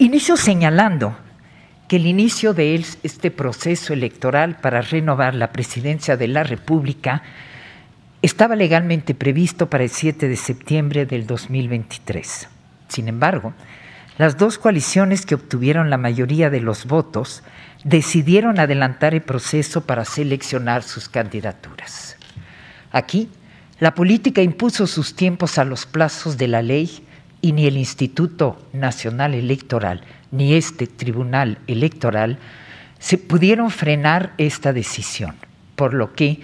Inicio señalando que el inicio de este proceso electoral para renovar la presidencia de la República estaba legalmente previsto para el 7 de septiembre del 2023. Sin embargo, las dos coaliciones que obtuvieron la mayoría de los votos decidieron adelantar el proceso para seleccionar sus candidaturas. Aquí, la política impuso sus tiempos a los plazos de la ley y ni el Instituto Nacional Electoral ni este Tribunal Electoral se pudieron frenar esta decisión, por lo que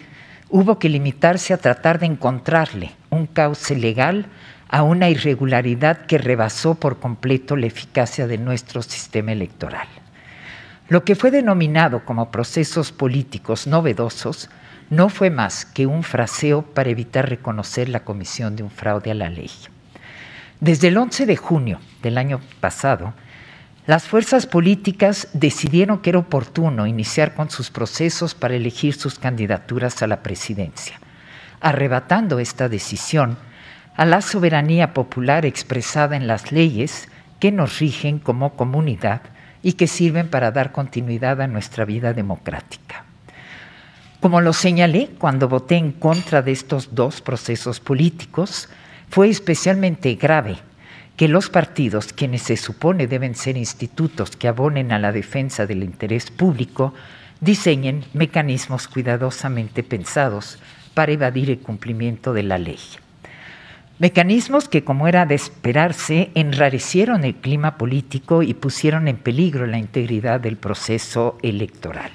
hubo que limitarse a tratar de encontrarle un cauce legal a una irregularidad que rebasó por completo la eficacia de nuestro sistema electoral. Lo que fue denominado como procesos políticos novedosos no fue más que un fraseo para evitar reconocer la comisión de un fraude a la ley. Desde el 11 de junio del año pasado, las fuerzas políticas decidieron que era oportuno iniciar con sus procesos para elegir sus candidaturas a la presidencia, arrebatando esta decisión a la soberanía popular expresada en las leyes que nos rigen como comunidad y que sirven para dar continuidad a nuestra vida democrática. Como lo señalé cuando voté en contra de estos dos procesos políticos, fue especialmente grave que los partidos, quienes se supone deben ser institutos que abonen a la defensa del interés público, diseñen mecanismos cuidadosamente pensados para evadir el cumplimiento de la ley. Mecanismos que, como era de esperarse, enrarecieron el clima político y pusieron en peligro la integridad del proceso electoral.